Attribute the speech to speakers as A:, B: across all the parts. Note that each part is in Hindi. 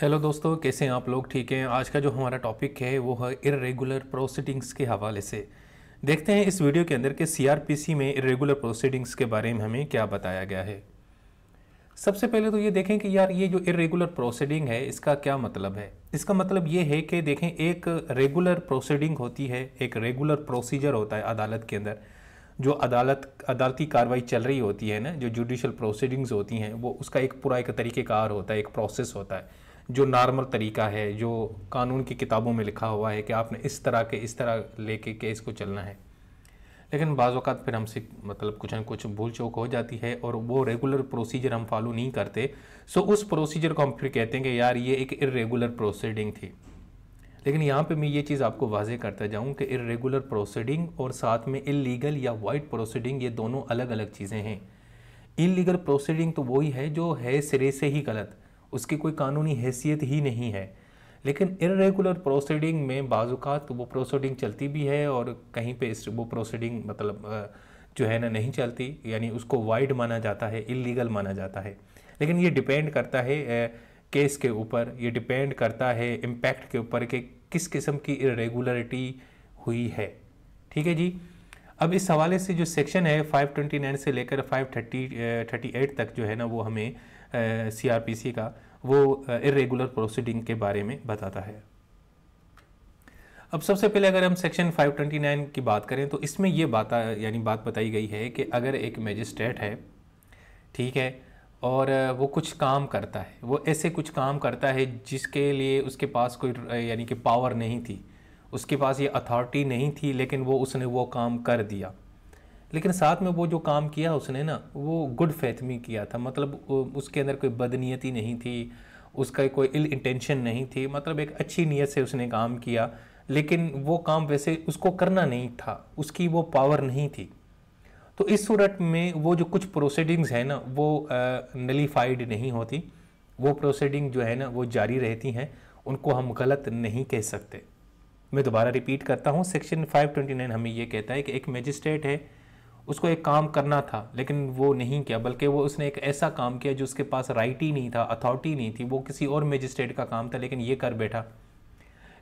A: हेलो दोस्तों कैसे हैं आप लोग ठीक हैं आज का जो हमारा टॉपिक है वो है इरेगुलर प्रोसीडिंग्स के हवाले से देखते हैं इस वीडियो के अंदर के सीआरपीसी में इरेगुलर प्रोसीडिंग्स के बारे में हमें क्या बताया गया है सबसे पहले तो ये देखें कि यार ये जो इरेगुलर प्रोसीडिंग है इसका क्या मतलब है इसका मतलब ये है कि देखें एक रेगुलर प्रोसीडिंग होती है एक रेगुलर प्रोसीजर होता है अदालत के अंदर जो अदालत अदालती कार्रवाई चल रही होती है ना जो जुडिशल प्रोसीडिंग्स होती हैं वो उसका एक पूरा एक तरीक़ेकार होता है एक प्रोसेस होता है जो नॉर्मल तरीका है जो कानून की किताबों में लिखा हुआ है कि आपने इस तरह के इस तरह लेके केस को चलना है लेकिन बाज़ अवत फिर हमसे मतलब कुछ ना कुछ भूल चौक हो जाती है और वो रेगुलर प्रोसीजर हम फॉलो नहीं करते सो उस प्रोसीजर को हम फिर कहते हैं कि यार ये एक इरेगुलर प्रोसीडिंग थी लेकिन यहाँ पे मैं ये चीज़ आपको वाजह करता जाऊँ कि इरेगुलर प्रोसीडिंग और साथ में इलीगल या वाइट प्रोसीडिंग ये दोनों अलग अलग चीज़ें हैं इलीगल प्रोसीडिंग तो वही है जो है सिरे से ही गलत उसकी कोई कानूनी हैसियत ही नहीं है लेकिन इरेगुलर प्रोसीडिंग में बाज़ात वो प्रोसीडिंग चलती भी है और कहीं पे वो प्रोसीडिंग मतलब जो है ना नहीं चलती यानी उसको वाइड माना जाता है इलीगल माना जाता है लेकिन ये डिपेंड करता है केस के ऊपर ये डिपेंड करता है इम्पैक्ट के ऊपर कि किस किस्म की इरेगुलरिटी हुई है ठीक है जी अब इस हवाले से जो सेक्शन है 529 से लेकर 530 38 तक जो है ना वो हमें सीआरपीसी का वो इरेगुलर प्रोसीडिंग के बारे में बताता है अब सबसे पहले अगर हम सेक्शन 529 की बात करें तो इसमें ये बात यानी बात बताई गई है कि अगर एक मजिस्ट्रेट है ठीक है और वो कुछ काम करता है वो ऐसे कुछ काम करता है जिसके लिए उसके पास कोई यानी कि पावर नहीं थी उसके पास ये अथॉरिटी नहीं थी लेकिन वो उसने वो काम कर दिया लेकिन साथ में वो जो काम किया उसने ना वो गुड फेथ में किया था मतलब उसके अंदर कोई बदनीयती नहीं थी उसका कोई इल इंटेंशन नहीं थी मतलब एक अच्छी नीयत से उसने काम किया लेकिन वो काम वैसे उसको करना नहीं था उसकी वो पावर नहीं थी तो इस सूरत में वो जो कुछ प्रोसीडिंग्स हैं ना वो नलीफाइड नहीं होती वो प्रोसीडिंग जो है ना वो जारी रहती हैं उनको हम गलत नहीं कह सकते मैं दोबारा रिपीट करता हूँ सेक्शन 529 हमें ये कहता है कि एक मजिस्ट्रेट है उसको एक काम करना था लेकिन वो नहीं किया बल्कि वो उसने एक ऐसा काम किया जो उसके पास राइट ही नहीं था अथॉरिटी नहीं थी वो किसी और मजिस्ट्रेट का काम था लेकिन ये कर बैठा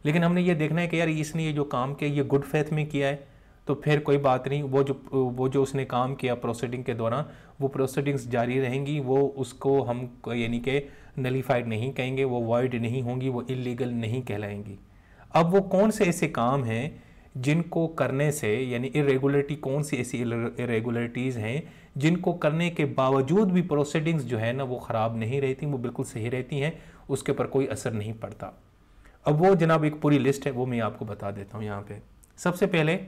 A: लेकिन हमने ये देखना है कि यार इसने ये जो काम किया ये गुड फेथ में किया है तो फिर कोई बात नहीं वो जो वो जो उसने काम किया प्रोसीडिंग के दौरान वो प्रोसीडिंग्स जारी रहेंगी वो उसको हम यानी कि नलीफाइड नहीं कहेंगे वो वॉइड नहीं होंगी वो इलीगल नहीं कहलाएंगी अब वो कौन से ऐसे काम हैं जिनको करने से यानी इरेगुलरिटी कौन सी ऐसी इरेगुलरिटीज़ हैं जिनको करने के बावजूद भी प्रोसीडिंग्स जो है ना वो ख़राब नहीं रहती वो बिल्कुल सही रहती हैं उसके ऊपर कोई असर नहीं पड़ता अब वो जनाब एक पूरी लिस्ट है वो मैं आपको बता देता हूँ यहाँ पे सबसे पहले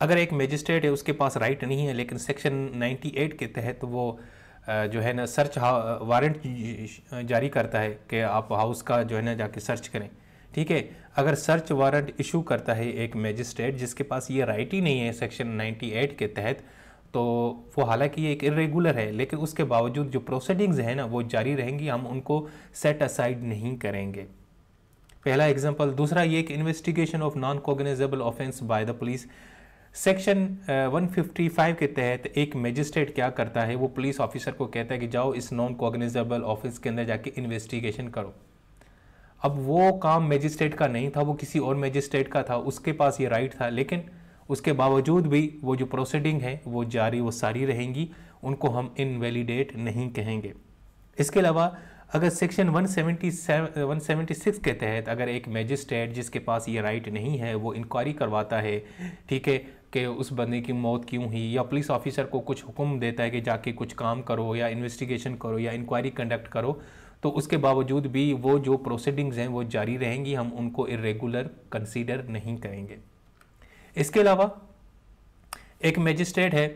A: अगर एक मजिस्ट्रेट है उसके पास राइट नहीं है लेकिन सेक्शन 98 के तहत तो वो जो है ना सर्च वारंट हाँ, जारी करता है कि आप हाउस का जो है ना जाके सर्च करें ठीक है अगर सर्च वारंट इशू करता है एक मजिस्ट्रेट जिसके पास ये राइट ही नहीं है सेक्शन 98 के तहत तो वो हालांकि ये एक इरेगुलर है लेकिन उसके बावजूद जो प्रोसीडिंग्स हैं ना वो जारी रहेंगी हम उनको सेट असाइड नहीं करेंगे पहला एग्जाम्पल दूसरा ये कि investigation of non cognizable offence by the police section 155 के तहत एक मजिस्ट्रेट क्या करता है वो पुलिस ऑफिसर को कहता है कि जाओ इस नॉन कोगनाइजेबल ऑफेंस के अंदर जाके इन्वेस्टिगेशन करो अब वो काम मजिस्ट्रेट का नहीं था वो किसी और मजिस्ट्रेट का था उसके पास ये राइट था लेकिन उसके बावजूद भी वो जो प्रोसीडिंग है वो जारी वो सारी रहेंगी उनको हम इनवैलिडेट नहीं कहेंगे इसके अलावा अगर सेक्शन 177 176 के तहत अगर एक मैजिस्ट्रेट जिसके पास ये राइट नहीं है वो इंक्वायरी करवाता है ठीक है कि उस बंदे की मौत क्यों हुई या पुलिस ऑफिसर को कुछ हुक्म देता है कि जाके कुछ काम करो या इन्वेस्टिगेशन करो या इंक्वायरी कंडक्ट करो तो उसके बावजूद भी वो जो प्रोसीडिंग्स हैं वो जारी रहेंगी हम उनको इरेगुलर कंसीडर नहीं करेंगे इसके अलावा एक मजिस्ट्रेट है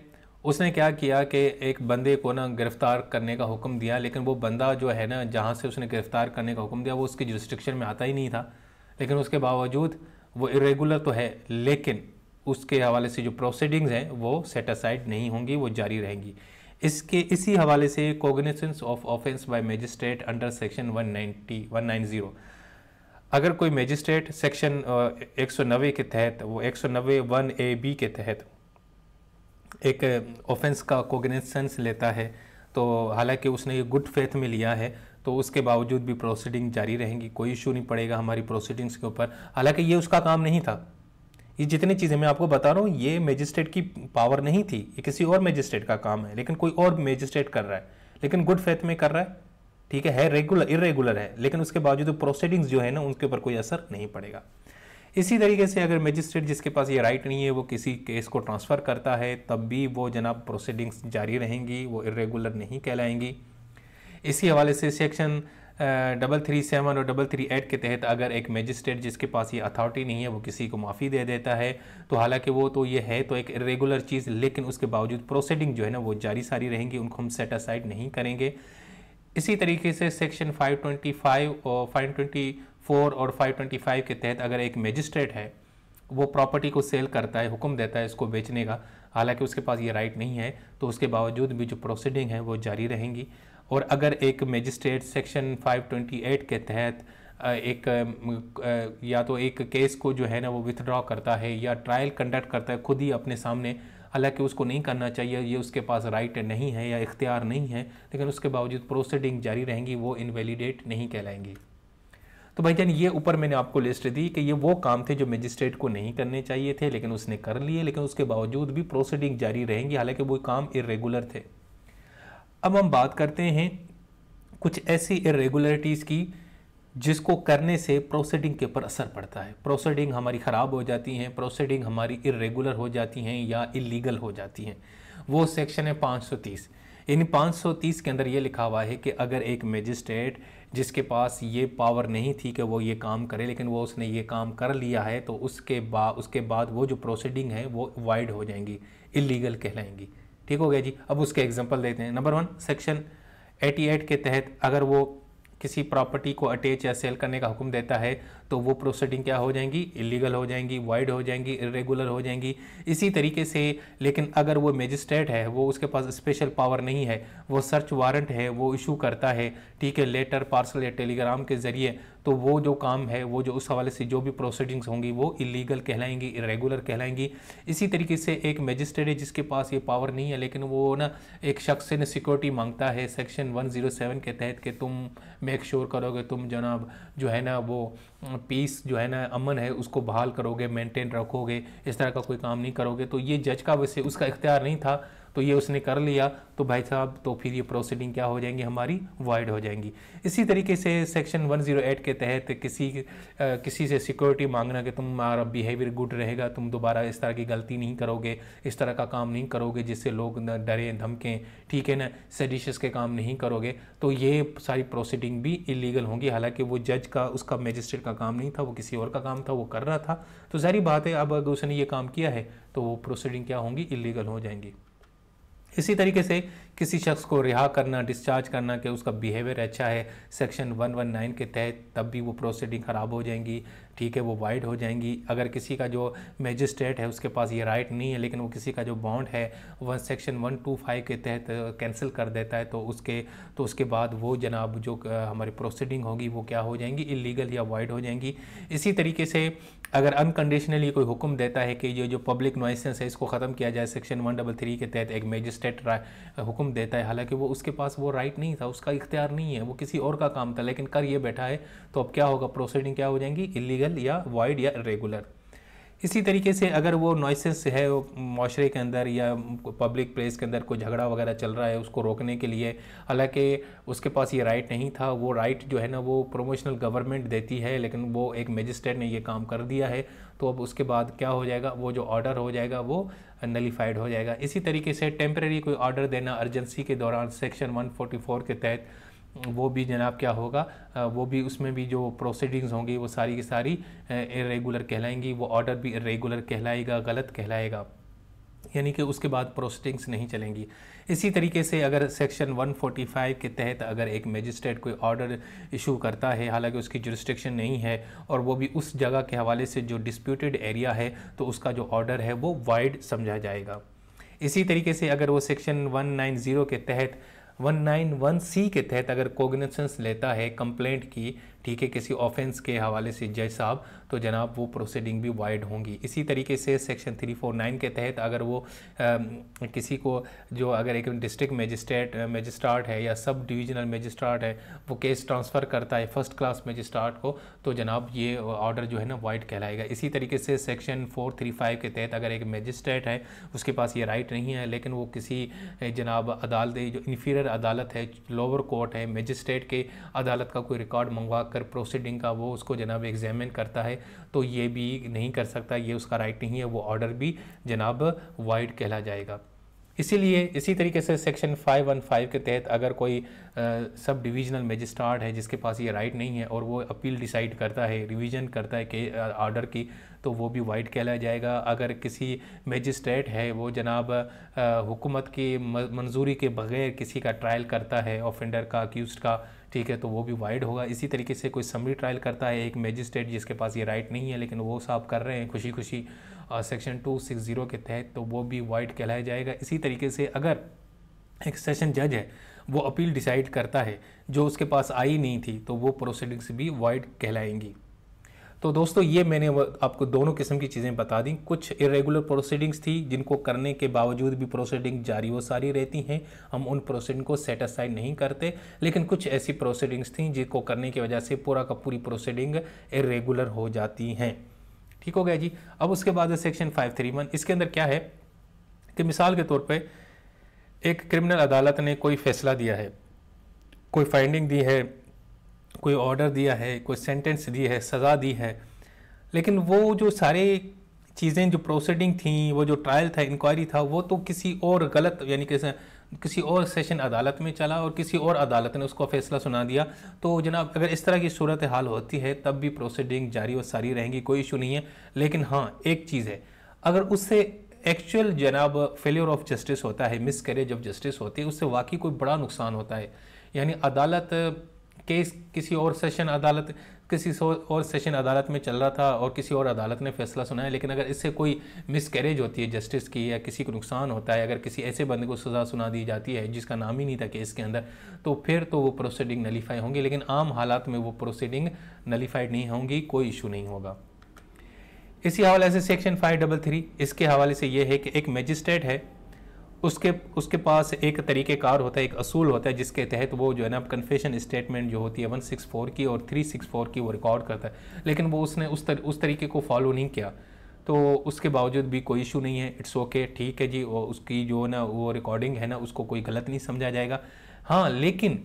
A: उसने क्या किया कि एक बंदे को ना गिरफ़्तार करने का हुक्म दिया लेकिन वो बंदा जो है ना जहाँ से उसने गिरफ़्तार करने का हुक्म दिया वो उसकी जुरिस्ट्रिक्शन में आता ही नहीं था लेकिन उसके बावजूद वो इरेगुलर तो है लेकिन उसके हवाले से जो प्रोसीडिंग्स हैं वो सेट नहीं होंगी वो जारी रहेंगी इसके इसी हवाले से cognizance of offence by magistrate under section 190 190 अगर कोई मजिस्ट्रेट सेक्शन uh, एक सौ के तहत वो एक सौ नब्बे वन ए बी के तहत एक ऑफेंस uh, का कोगनीसेंस लेता है तो हालांकि उसने ये गुड फेथ में लिया है तो उसके बावजूद भी प्रोसीडिंग जारी रहेंगी कोई इशू नहीं पड़ेगा हमारी प्रोसीडिंग्स के ऊपर हालांकि ये उसका काम नहीं था ये जितनी चीज़ें मैं आपको बता रहा हूँ ये मेजिस्ट्रेट की पावर नहीं थी ये किसी और मेजिस्ट्रेट का काम है लेकिन कोई और मेजिस्ट्रेट कर रहा है लेकिन गुड फेथ में कर रहा है ठीक है है रेगुलर इरेगुलर है लेकिन उसके बावजूद तो प्रोसीडिंग्स जो है ना उनके ऊपर कोई असर नहीं पड़ेगा इसी तरीके से अगर मजिस्ट्रेट जिसके पास ये राइट नहीं है वो किसी केस को ट्रांसफ़र करता है तब भी वो जनाब प्रोसीडिंग्स जारी रहेंगी वो इरेगुलर नहीं कहलाएंगी इसी हवाले से सेक्शन डबल थ्री सेवन और डबल थ्री एट के तहत अगर एक मजिस्ट्रेट जिसके पास ये अथॉरिटी नहीं है वो किसी को माफ़ी दे देता है तो हालांकि वो तो ये है तो एक रेगुलर चीज़ लेकिन उसके बावजूद प्रोसीडिंग जो है ना वो जारी सारी रहेंगी उनको हम सेट असाइड नहीं करेंगे इसी तरीके से सेक्शन 525 और 524 और 525 के तहत अगर एक मजिस्ट्रेट है वो प्रॉपर्टी को सेल करता है हुक्म देता है इसको बेचने का हालांकि उसके पास ये राइट नहीं है तो उसके बावजूद भी जो प्रोसीडिंग है वो जारी रहेंगी और अगर एक मजिस्ट्रेट सेक्शन 528 के तहत एक या तो एक केस को जो है ना वो विथड्रॉ करता है या ट्रायल कंडक्ट करता है खुद ही अपने सामने हालांकि उसको नहीं करना चाहिए ये उसके पास राइट नहीं है या इख्तियार नहीं है लेकिन उसके बावजूद प्रोसीडिंग जारी रहेंगी वो इनवेलीडेट नहीं कहलाएंगी तो भाई जान ये ऊपर मैंने आपको लिस्ट दी कि ये वो काम थे जो मजिस्ट्रेट को नहीं करने चाहिए थे लेकिन उसने कर लिए लेकिन उसके बावजूद भी प्रोसीडिंग जारी रहेंगी हालांकि वो काम इरेगुलर थे अब हम बात करते हैं कुछ ऐसी इरेगुलरिटीज़ की जिसको करने से प्रोसीडिंग के ऊपर असर पड़ता है प्रोसीडिंग हमारी ख़राब हो जाती हैं प्रोसीडिंग हमारी इरेगुलर हो जाती हैं या इलीगल हो जाती हैं वो सेक्शन है 530 इन 530 के अंदर ये लिखा हुआ है कि अगर एक मजिस्ट्रेट जिसके पास ये पावर नहीं थी कि वो ये काम करे लेकिन वो उसने ये काम कर लिया है तो उसके बाद उसके बाद वो जो प्रोसीडिंग है वो वाइड हो जाएंगी इलीगल कहलाएंगी ठीक हो गया जी अब उसके एग्जाम्पल देते हैं नंबर वन सेक्शन 88 के तहत अगर वो किसी प्रॉपर्टी को अटैच या सेल करने का हुक्म देता है तो वो प्रोसीडिंग क्या हो जाएंगी इलीगल हो जाएंगी वाइड हो जाएंगी इरेगुलर हो जाएंगी इसी तरीके से लेकिन अगर वो मजिस्ट्रेट है वो उसके पास स्पेशल पावर नहीं है वो सर्च वारंट है वो इशू करता है ठीक है लेटर पार्सल या टेलीग्राम के ज़रिए तो वो जो काम है वो जो उस हवाले से जो भी प्रोसीडिंग्स होंगी वो इलीगल कहलाएंगी इरेगुलर कहलाएंगी इसी तरीके से एक मजिस्ट्रेट है जिसके पास ये पावर नहीं है लेकिन वो ना एक शख्स से ना सिक्योरिटी मांगता है सेक्शन 107 के तहत कि तुम मेक श्योर करोगे तुम जनाब जो है ना वो पीस जो है ना अमन है उसको बहाल करोगे मेंटेन रखोगे इस तरह का कोई काम नहीं करोगे तो ये जज का वैसे उसका इख्तियार नहीं था तो ये उसने कर लिया तो भाई साहब तो फिर ये प्रोसीडिंग क्या हो जाएंगी हमारी वाइड हो जाएंगी इसी तरीके से सेक्शन 108 के तहत किसी आ, किसी से सिक्योरिटी मांगना कि हमारा बिहेवियर गुड रहेगा तुम दोबारा इस तरह की गलती नहीं करोगे इस तरह का काम नहीं करोगे जिससे लोग डरें धमकें ठीक है ना सडिशस के काम नहीं करोगे तो ये सारी प्रोसीडिंग भी इलीगल होंगी हालांकि वो जज का उसका मजिस्ट्रेट का काम नहीं था वो किसी और का काम था वो कर रहा था तो सारी बात है अब अगर उसने ये काम किया है तो वो प्रोसीडिंग क्या होंगी इलीगल हो जाएंगी इसी तरीके से किसी शख्स को रिहा करना डिस्चार्ज करना कि उसका बिहेवियर अच्छा है सेक्शन 119 के तहत तब भी वो प्रोसीडिंग ख़राब हो जाएंगी ठीक है वो वाइड हो जाएंगी अगर किसी का जो मैजिस्ट्रेट है उसके पास ये राइट नहीं है लेकिन वो किसी का जो बॉन्ड है वह सेक्शन 125 के तहत कैंसिल कर देता है तो उसके तो उसके बाद वो जनाब जो हमारी प्रोसीडिंग होगी वो क्या हो जाएंगी इलीगल या वाइड हो जाएंगी इसी तरीके से अगर अनकंडीशनली कोई हुक्म देता है कि ये जो पब्लिक नॉइसेंस है इसको ख़त्म किया जाए सेक्शन वन डबल थ्री के तहत एक मेजिस्ट्रेट हुक्म देता है हालांकि वो उसके पास वो राइट नहीं था उसका इख्तियार नहीं है वो किसी और का काम था लेकिन कर ये बैठा है तो अब क्या होगा प्रोसीडिंग क्या हो जाएंगी इलीगल या वाइड या रेगुलर इसी तरीके से अगर वो नॉइसेस है माशरे के अंदर या पब्लिक प्लेस के अंदर कोई झगड़ा वगैरह चल रहा है उसको रोकने के लिए हालांकि उसके पास ये राइट नहीं था वो राइट जो है ना वो प्रोमोशनल गवर्नमेंट देती है लेकिन वो एक मजिस्ट्रेट ने ये काम कर दिया है तो अब उसके बाद क्या हो जाएगा वो जो ऑर्डर हो जाएगा वो नलीफाइड हो जाएगा इसी तरीके से टेम्प्रेरी कोई ऑर्डर देना अर्जेंसी के दौरान सेक्शन 144 के तहत वो भी जनाब क्या होगा वो भी उसमें भी जो प्रोसीडिंग्स होंगी वो सारी की सारी इरेगुलर कहलाएंगी वो ऑर्डर भी इरेगुलर कहलाएगा गलत कहलाएगा यानी कि उसके बाद प्रोसीडिंग्स नहीं चलेंगी इसी तरीके से अगर सेक्शन 145 के तहत अगर एक मजिस्ट्रेट कोई ऑर्डर इशू करता है हालांकि उसकी जुरिस्टिक्शन नहीं है और वो भी उस जगह के हवाले से जो डिस्प्यूटेड एरिया है तो उसका जो ऑर्डर है वो वाइड समझा जाएगा इसी तरीके से अगर वो सेक्शन 190 के तहत 191 सी के तहत अगर कोगनेसेंस लेता है कंप्लेंट की ठीक है किसी ऑफेंस के हवाले से जज साहब तो जनाब वो प्रोसीडिंग भी वाइड होंगी इसी तरीके से सेक्शन 349 के तहत अगर वो आ, किसी को जो अगर एक डिस्ट्रिक्ट मजिस्ट्रेट मजिस्ट्राट है या सब डिविजनल मजिस्ट्राट है वो केस ट्रांसफ़र करता है फर्स्ट क्लास मजिस्ट्राट को तो जनाब ये ऑर्डर जो है ना वाइड कहलाएगा इसी तरीके से सेक्शन 435 के तहत अगर एक मजिस्ट्रेट है उसके पास ये राइट नहीं है लेकिन वो किसी जनाब अदालत जो इन्फीरियर अदालत है लोअर कोर्ट है मजिस्ट्रेट के अदालत का कोई रिकॉर्ड मंगवा आकर प्रोसीडिंग का वो उसको जनाब एग्जामिन करता है तो ये भी नहीं कर सकता ये उसका राइट नहीं है वो ऑर्डर भी जनाब वाइड कहला जाएगा इसीलिए इसी तरीके से सेक्शन 515 के तहत अगर कोई आ, सब डिवीजनल मजिस्ट्राट है जिसके पास ये राइट नहीं है और वो अपील डिसाइड करता है रिवीजन करता है के ऑर्डर की तो वो भी वाइड कहलाया जाएगा अगर किसी मजिस्ट्रेट है वो जनाब हुकूमत की मंजूरी के बगैर किसी का ट्रायल करता है ऑफेंडर का अक्यूज़ का ठीक है तो वो भी वाइड होगा इसी तरीके से कोई समरी ट्रायल करता है एक मेजिस्ट्रेट जिसके पास ये राइट नहीं है लेकिन वो साफ कर रहे हैं खुशी खुशी सेक्शन टू सिक्स ज़ीरो के तहत तो वो भी वाइड कहलाया जाएगा इसी तरीके से अगर एक सेशन जज है वो अपील डिसाइड करता है जो उसके पास आई नहीं थी तो वो प्रोसीडिंग्स भी वाइड कहलाएंगी तो दोस्तों ये मैंने आपको दोनों किस्म की चीज़ें बता दी कुछ इरेगुलर प्रोसीडिंग्स थी जिनको करने के बावजूद भी प्रोसीडिंग जारी वो सारी रहती हैं हम उन प्रोसीडिंग को सेटिस्फाई नहीं करते लेकिन कुछ ऐसी प्रोसीडिंग्स थी जिनको करने की वजह से पूरा का पूरी प्रोसीडिंग इरेगुलर हो जाती हैं ठीक हो गया जी अब उसके बाद है सेक्शन वन इसके अंदर क्या है कि मिसाल के तौर पर एक क्रिमिनल अदालत ने कोई फैसला दिया है कोई फाइंडिंग दी है कोई ऑर्डर दिया है कोई सेंटेंस दी है सज़ा दी है लेकिन वो जो सारे चीज़ें जो प्रोसीडिंग थी वो जो ट्रायल था इंक्वायरी था वो तो किसी और गलत यानी कि किसी और सेशन अदालत में चला और किसी और अदालत ने उसको फैसला सुना दिया तो जनाब अगर इस तरह की सूरत हाल होती है तब भी प्रोसीडिंग जारी और सारी रहेंगी कोई इशू नहीं है लेकिन हाँ एक चीज़ है अगर उससे एक्चुअल जनाब फेलियर ऑफ जस्टिस होता है मिस कैरेज ऑफ जस्टिस होती है उससे वाकई कोई बड़ा नुकसान होता है यानी अदालत केस किसी और सेशन अदालत किसी और सेशन अदालत में चल रहा था और किसी और अदालत ने फैसला सुनाया लेकिन अगर इससे कोई मिसकैरेज होती है जस्टिस की या किसी को नुकसान होता है अगर किसी ऐसे बंदे को सज़ा सुना दी जाती है जिसका नाम ही नहीं था केस के अंदर तो फिर तो वो प्रोसीडिंग नलीफाई होंगी लेकिन आम हालात में वो प्रोसीडिंग नलीफाइड नहीं होंगी कोई इशू नहीं होगा इसी हवाले से सेक्शन फाइव डबल थ्री इसके हवाले से ये है कि एक मजिस्ट्रेट है उसके उसके पास एक तरीक़ेकार होता है एक असूल होता है जिसके तहत वो जो है ना कन्फेशन स्टेटमेंट जो होती है वन सिक्स फोर की और थ्री सिक्स फोर की वो रिकॉर्ड करता है लेकिन वो उसने उस तर, उस तरीके को फॉलो नहीं किया तो उसके बावजूद भी कोई इशू नहीं है इट्स ओके ठीक है जी और उसकी जो ना वो रिकॉर्डिंग है ना उसको कोई गलत नहीं समझा जाएगा हाँ लेकिन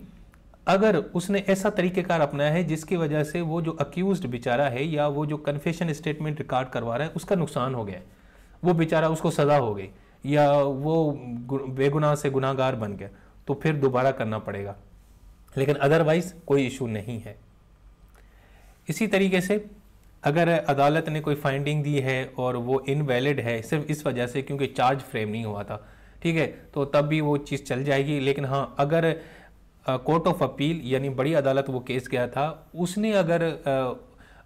A: अगर उसने ऐसा तरीक़ेकार अपनाया है जिसकी वजह से वो जो अक्यूज बेचारा है या वो जो कन्फेशन स्टेटमेंट रिकॉर्ड करवा रहा है उसका नुकसान हो गया वो बेचारा उसको सज़ा हो गई या वो बेगुनाह से गुनागार बन गया तो फिर दोबारा करना पड़ेगा लेकिन अदरवाइज कोई इशू नहीं है इसी तरीके से अगर अदालत ने कोई फाइंडिंग दी है और वो इनवैलिड है सिर्फ इस वजह से क्योंकि चार्ज फ्रेम नहीं हुआ था ठीक है तो तब भी वो चीज़ चल जाएगी लेकिन हाँ अगर कोर्ट ऑफ अपील यानी बड़ी अदालत वो केस गया था उसने अगर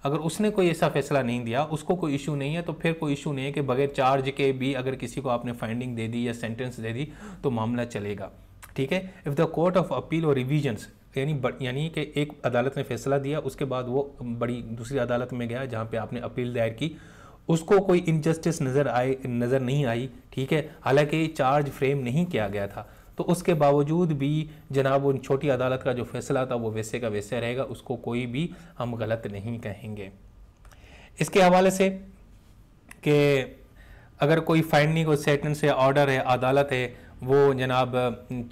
A: अगर उसने कोई ऐसा फैसला नहीं दिया उसको कोई इशू नहीं है तो फिर कोई इशू नहीं है कि बगैर चार्ज के भी अगर किसी को आपने फाइंडिंग दे दी या सेंटेंस दे दी तो मामला चलेगा ठीक है if the court of appeal और रिविजन्स यानी यानी कि एक अदालत ने फैसला दिया उसके बाद वो बड़ी दूसरी अदालत में गया जहाँ पे आपने अपील दायर की उसको कोई इनजस्टिस नज़र आए नज़र नहीं आई ठीक है हालांकि चार्ज फ्रेम नहीं किया गया था तो उसके बावजूद भी जनाब उन छोटी अदालत का जो फैसला था वो वैसे का वैसे रहेगा उसको कोई भी हम गलत नहीं कहेंगे इसके हवाले से कि अगर कोई फाइंडिंग और सेटेंस या ऑर्डर है अदालत है वो जनाब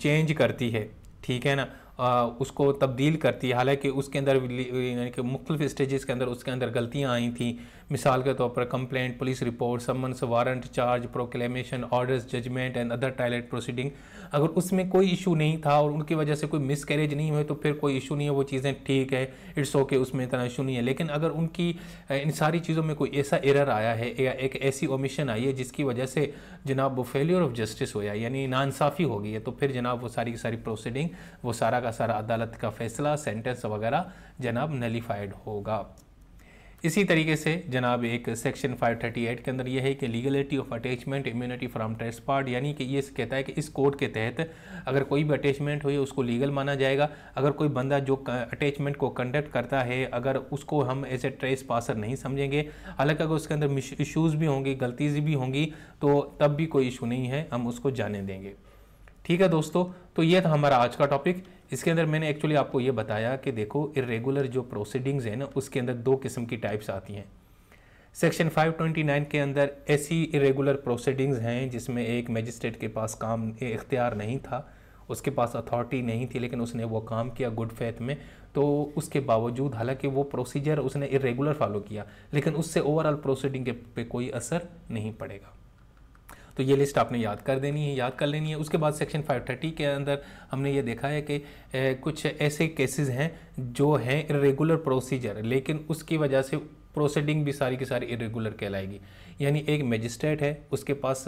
A: चेंज करती है ठीक है ना आ, उसको तब्दील करती है हालांकि उसके अंदर यानी कि मुख्तलिफ स्टेज़ के अंदर उसके अंदर गलतियाँ आई थी मिसाल के तौर पर complaint police report summons warrant charge proclamation orders judgment and other trial proceeding अगर उसमें कोई इशू नहीं था और उनकी वजह से कोई मिस कैरेज नहीं हुए तो फिर कोई इशू नहीं है वो चीज़ें ठीक है इट्स ओके उसमें इतना इशू नहीं है लेकिन अगर उनकी इन सारी चीज़ों में कोई ऐसा एरर आया है या एक ऐसी ओमिशन आई है जिसकी वजह से जनाब वो फेलियर ऑफ जस्टिस हो जाए यानी नासाफी हो गई है तो फिर जनाब वो सारी की सारी प्रोसीडिंग वो सारा का सारा अदालत का फैसला सेंटेंस वगैरह जनाब नलीफाइड होगा इसी तरीके से जनाब एक सेक्शन 538 के अंदर यह है कि legality of attachment immunity from trace part यानी कि ये कहता है कि इस कोड के तहत अगर कोई भी अटैचमेंट हुई उसको लीगल माना जाएगा अगर कोई बंदा जो अटैचमेंट को कंडक्ट करता है अगर उसको हम एज ए ट्रेस पासर नहीं समझेंगे हालांकि अगर उसके अंदर इशूज़ भी होंगे गलतीज भी होंगी तो तब भी कोई इशू नहीं है हम उसको जाने देंगे ठीक है दोस्तों तो ये था हमारा आज का टॉपिक इसके अंदर मैंने एक्चुअली आपको ये बताया कि देखो इरेगुलर जो प्रोसीडिंग्स हैं ना उसके अंदर दो किस्म की टाइप्स आती हैं सेक्शन 529 के अंदर ऐसी इरेगुलर प्रोसीडिंग्स हैं जिसमें एक मजिस्ट्रेट के पास काम इख्तियार नहीं था उसके पास अथॉरिटी नहीं थी लेकिन उसने वो काम किया गुड फेथ में तो उसके बावजूद हालांकि वो प्रोसीजर उसने इरेगुलर फॉलो किया लेकिन उससे ओवरऑल प्रोसीडिंग के पे कोई असर नहीं पड़ेगा तो ये लिस्ट आपने याद कर देनी है याद कर लेनी है उसके बाद सेक्शन 530 के अंदर हमने ये देखा है कि ए, कुछ ऐसे केसेस हैं जो हैं इरेगुलर प्रोसीजर लेकिन उसकी वजह से प्रोसीडिंग भी सारी की सारी इरेगुलर कहलाएगी यानी एक मजिस्ट्रेट है उसके पास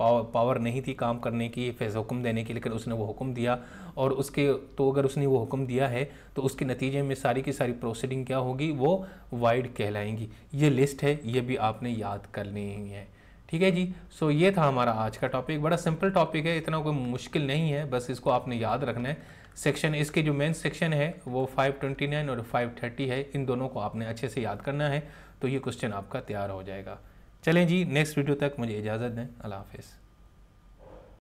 A: पावर नहीं थी काम करने की फैज हुक्म देने की लेकिन उसने वो हुक्म दिया और उसके तो अगर उसने वो हुक्म दिया है तो उसके नतीजे में सारी की सारी प्रोसीडिंग क्या होगी वो वाइड कहलाएंगी ये लिस्ट है ये भी आपने याद करनी है ठीक है जी सो so, ये था हमारा आज का टॉपिक बड़ा सिंपल टॉपिक है इतना कोई मुश्किल नहीं है बस इसको आपने याद रखना है सेक्शन इसके जो मेन सेक्शन है वो 529 और 530 है इन दोनों को आपने अच्छे से याद करना है तो ये क्वेश्चन आपका तैयार हो जाएगा चलें जी नेक्स्ट वीडियो तक मुझे इजाज़त दें अल्लाह हाफिज़